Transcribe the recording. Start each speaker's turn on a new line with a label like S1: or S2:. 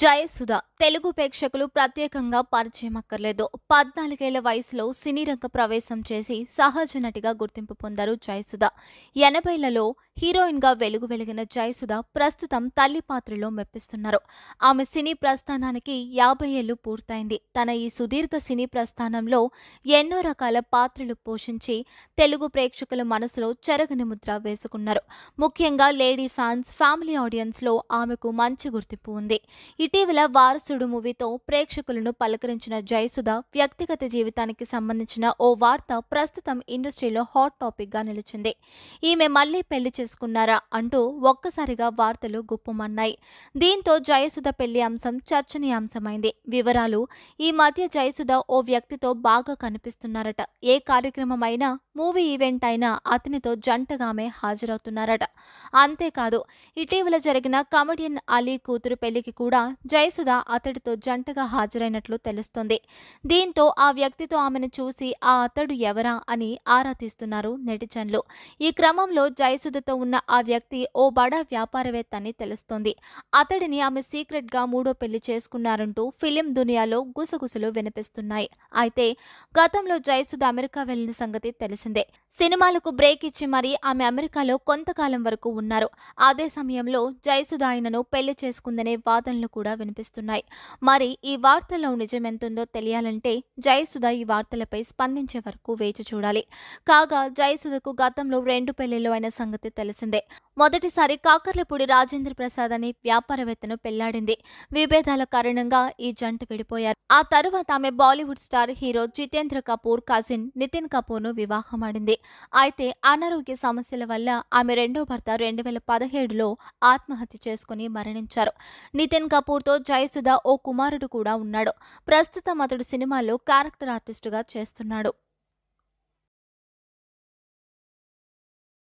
S1: జయసుధ తెలుగు ప్రేక్షకులు ప్రత్యేకంగా పరిచయం అక్కర్లేదు పద్నాలుగేళ్ల వయసులో సినీ రంగ ప్రవేశం చేసి సహజ నటిగా గుర్తింపు పొందారు జయసుధ ఎనభైలలో హీరోయిన్గా వెలుగు వెలిగిన జయసుధ ప్రస్తుతం తల్లి పాత్రలో మెప్పిస్తున్నారు ఆమె సినీ ప్రస్థానానికి యాభై ఏళ్ళు పూర్తయింది తన ఈ సుదీర్ఘ సినీ ప్రస్థానంలో ఎన్నో రకాల పాత్రలు పోషించి తెలుగు ప్రేక్షకుల మనసులో చెరగని ముద్ర వేసుకున్నారు ముఖ్యంగా లేడీ ఫ్యాన్స్ ఫ్యామిలీ ఆడియన్స్లో ఆమెకు మంచి గుర్తింపు ఉంది ఇటీవల వారసుడు మూవీతో ప్రేక్షకులను పలకరించిన జయసుధ వ్యక్తిగత జీవితానికి సంబంధించిన ఓ వార్త ప్రస్తుతం ఇండస్ట్రీలో హాట్ టాపిక్గా నిలిచింది ఈమె మళ్లీ పెళ్లి చేసుకున్నారా అంటూ ఒక్కసారిగా వార్తలు గుప్పమన్నాయి దీంతో జయసుధ పెళ్లి అంశం చర్చనీయాంశమైంది వివరాలు ఈ మధ్య జయసుధ ఓ వ్యక్తితో బాగా కనిపిస్తున్నారట ఏ కార్యక్రమమైనా మూవీ ఈవెంట్ అయిన అతనితో జంటగామే హాజరవుతున్నారట అంతేకాదు ఇటీవల జరిగిన కమెడియన్ అలీ కూతురు పెళ్లికి కూడా జయసుధ అతడితో జంటగా హాజరైనట్లు తెలుస్తుంది దీంతో ఆ వ్యక్తితో ఆమెను చూసి ఆ అతడు ఎవరా అని ఆరా తీస్తున్నారు నెటిజన్లు ఈ క్రమంలో జయసుధతో ఉన్న ఆ వ్యక్తి ఓ బడా వ్యాపారవేత్త అని తెలుస్తోంది అతడిని ఆమె సీక్రెట్గా మూడో పెళ్లి చేసుకున్నారంటూ ఫిలిం దునియాలో గుసగుసలు వినిపిస్తున్నాయి అయితే గతంలో జయసుధ అమెరికా వెళ్లిన సంగతి తెలిసింది చేసిందే సినిమాలకు బ్రేక్ ఇచ్చి మరీ ఆమె అమెరికాలో కొంతకాలం వరకు ఉన్నారు అదే సమయంలో జయసుధ ఆయనను పెళ్లి చేసుకుందనే వాదనలు కూడా వినిపిస్తున్నాయి మరి ఈ వార్తలో నిజమెంతుందో తెలియాలంటే జయసుధ ఈ వార్తలపై స్పందించే వరకు వేచి చూడాలి కాగా జయసుధకు గతంలో రెండు పెళ్లిలో అయిన సంగతి తెలిసిందే మొదటిసారి కాకర్లపూడి రాజేంద్ర ప్రసాద్ అనే వ్యాపారవేత్తను పెళ్లాడింది విభేదాల కారణంగా ఈ జంట విడిపోయారు ఆ తరువాత ఆమె Bollywood star hero Jitendra Kapoor cousin Nitin కపూర్ను వివాహమాడింది అయితే అనారోగ్య సమస్యల వల్ల ఆమె రెండో భర్త రెండు వేల పదిహేడులో ఆత్మహత్య చేసుకుని మరణించారు నితిన్ కపూర్తో జయసుధ ఓ కుమారుడు కూడా ఉన్నాడు ప్రస్తుతం అతడు సినిమాలో క్యారెక్టర్ ఆర్టిస్టుగా చేస్తున్నాడు